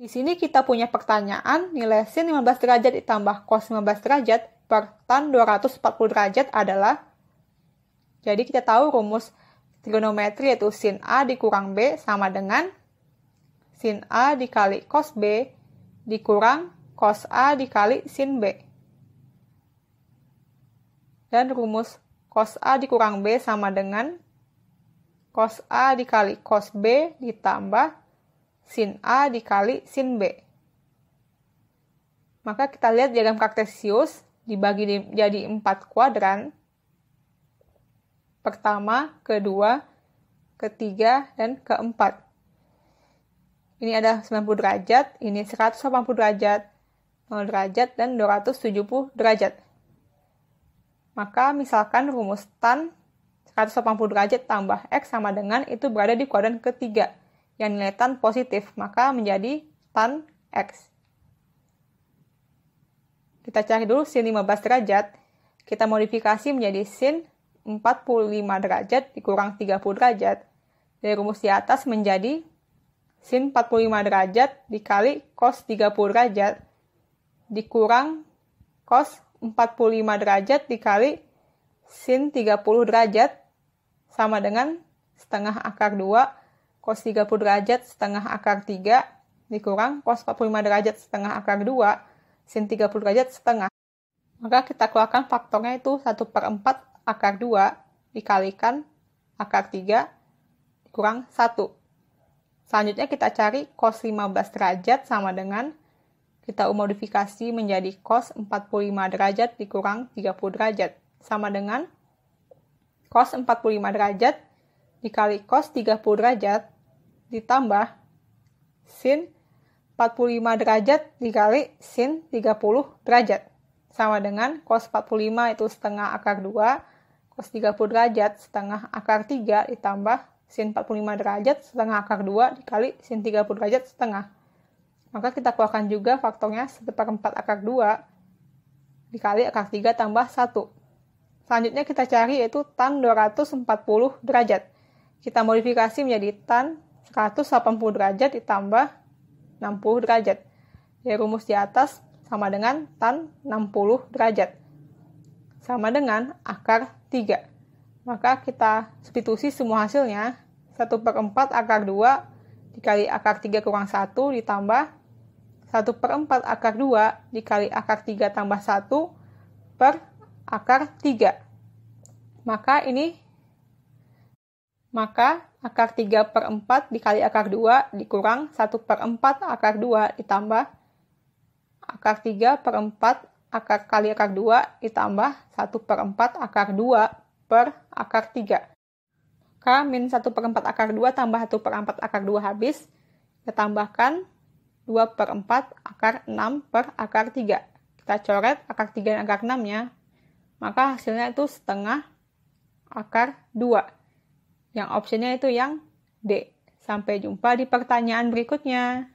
Di sini kita punya pertanyaan, nilai sin 15 derajat ditambah cos 15 derajat per tan 240 derajat adalah? Jadi kita tahu rumus trigonometri yaitu sin A dikurang B sama dengan sin A dikali cos B dikurang cos A dikali sin B. Dan rumus cos A dikurang B sama dengan cos A dikali cos B ditambah sin A dikali sin B. Maka kita lihat diagram kartesius dibagi di, jadi 4 kuadran. Pertama, kedua, ketiga, dan keempat. Ini ada 90 derajat, ini 180 derajat, 0 derajat, dan 270 derajat. Maka misalkan rumus tan 180 derajat tambah X sama dengan itu berada di kuadran ketiga yang nilai tan positif, maka menjadi tan X. Kita cari dulu sin 15 derajat, kita modifikasi menjadi sin 45 derajat dikurang 30 derajat. Dari rumus di atas menjadi sin 45 derajat dikali cos 30 derajat dikurang cos 45 derajat dikali sin 30 derajat sama dengan setengah akar 2 cos 30 derajat setengah akar 3 dikurang cos 45 derajat setengah akar 2 sin 30 derajat setengah. Maka kita keluarkan faktornya itu 1 per 4 akar 2 dikalikan akar 3 dikurang 1. Selanjutnya kita cari cos 15 derajat sama dengan kita modifikasi menjadi cos 45 derajat dikurang 30 derajat sama dengan cos 45 derajat dikali cos 30 derajat ditambah sin 45 derajat dikali sin 30 derajat. Sama dengan cos 45 itu setengah akar 2, cos 30 derajat setengah akar 3 ditambah sin 45 derajat setengah akar 2 dikali sin 30 derajat setengah. Maka kita keluarkan juga faktornya 1 per 4 akar 2 dikali akar 3 tambah 1. Selanjutnya kita cari yaitu tan 240 derajat. Kita modifikasi menjadi tan 180 derajat ditambah 60 derajat. Jadi rumus di atas sama dengan tan 60 derajat. Sama dengan akar 3. Maka kita substitusi semua hasilnya. 1 per 4 akar 2 dikali akar 3 kurang 1 ditambah 1 per 4 akar 2 dikali akar 3 tambah 1 per akar 3. Maka ini maka akar 3 per 4 dikali akar 2 dikurang 1 per 4 akar 2 ditambah akar 3 per 4 akar kali akar 2 ditambah 1 per 4 akar 2 per akar 3. K min 1 per 4 akar 2 tambah 1 per 4 akar 2 habis. Kita tambahkan 2 per 4 akar 6 per akar 3. Kita coret akar 3 dan akar 6 ya. Maka hasilnya itu setengah akar 2. Yang optionnya itu yang D. Sampai jumpa di pertanyaan berikutnya.